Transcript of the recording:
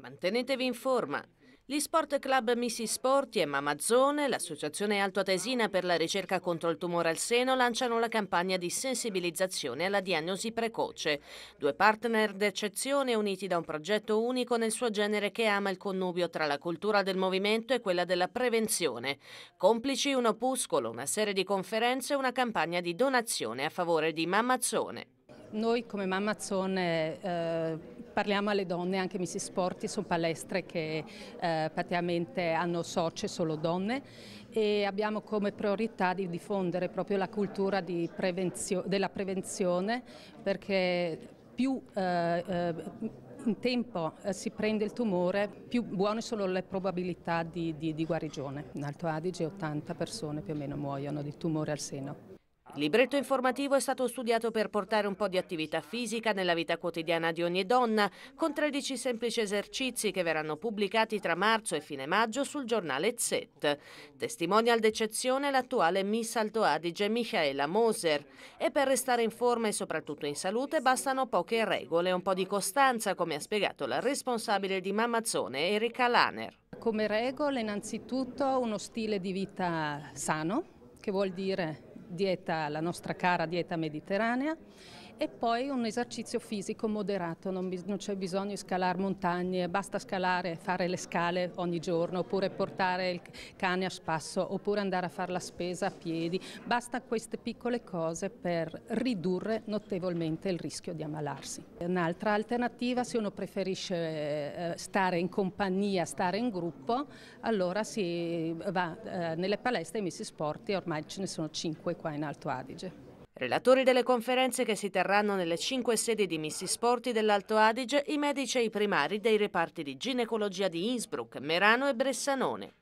Mantenetevi in forma. Gli sport club Missis Sporti e Mamazzone, l'Associazione Altoatesina per la ricerca contro il tumore al seno, lanciano la campagna di sensibilizzazione alla diagnosi precoce. Due partner d'eccezione uniti da un progetto unico nel suo genere che ama il connubio tra la cultura del movimento e quella della prevenzione. Complici un opuscolo, una serie di conferenze e una campagna di donazione a favore di Mamazzone. Noi come Mamma eh, parliamo alle donne, anche Mrs. Sporti sono palestre che eh, praticamente hanno socie solo donne e abbiamo come priorità di diffondere proprio la cultura prevenzio della prevenzione perché più eh, eh in tempo eh, si prende il tumore, più buone sono le probabilità di, di, di guarigione. In Alto Adige 80 persone più o meno muoiono di tumore al seno. Il libretto informativo è stato studiato per portare un po' di attività fisica nella vita quotidiana di ogni donna, con 13 semplici esercizi che verranno pubblicati tra marzo e fine maggio sul giornale ZET. Testimonial d'eccezione l'attuale Miss Alto Adige Michaela Moser. E per restare in forma e soprattutto in salute bastano poche regole e un po' di costanza, come ha spiegato la responsabile di Mamazzone, Erika Laner. Come regola innanzitutto uno stile di vita sano, che vuol dire dieta, la nostra cara dieta mediterranea e poi un esercizio fisico moderato, non, non c'è bisogno di scalare montagne, basta scalare, fare le scale ogni giorno, oppure portare il cane a spasso, oppure andare a fare la spesa a piedi, basta queste piccole cose per ridurre notevolmente il rischio di ammalarsi. Un'altra alternativa, se uno preferisce eh, stare in compagnia, stare in gruppo, allora si va eh, nelle palestre e missi sporti, ormai ce ne sono cinque qua in Alto Adige. Relatori delle conferenze che si terranno nelle cinque sedi di Missisporti dell'Alto Adige, i medici e i primari dei reparti di ginecologia di Innsbruck, Merano e Bressanone.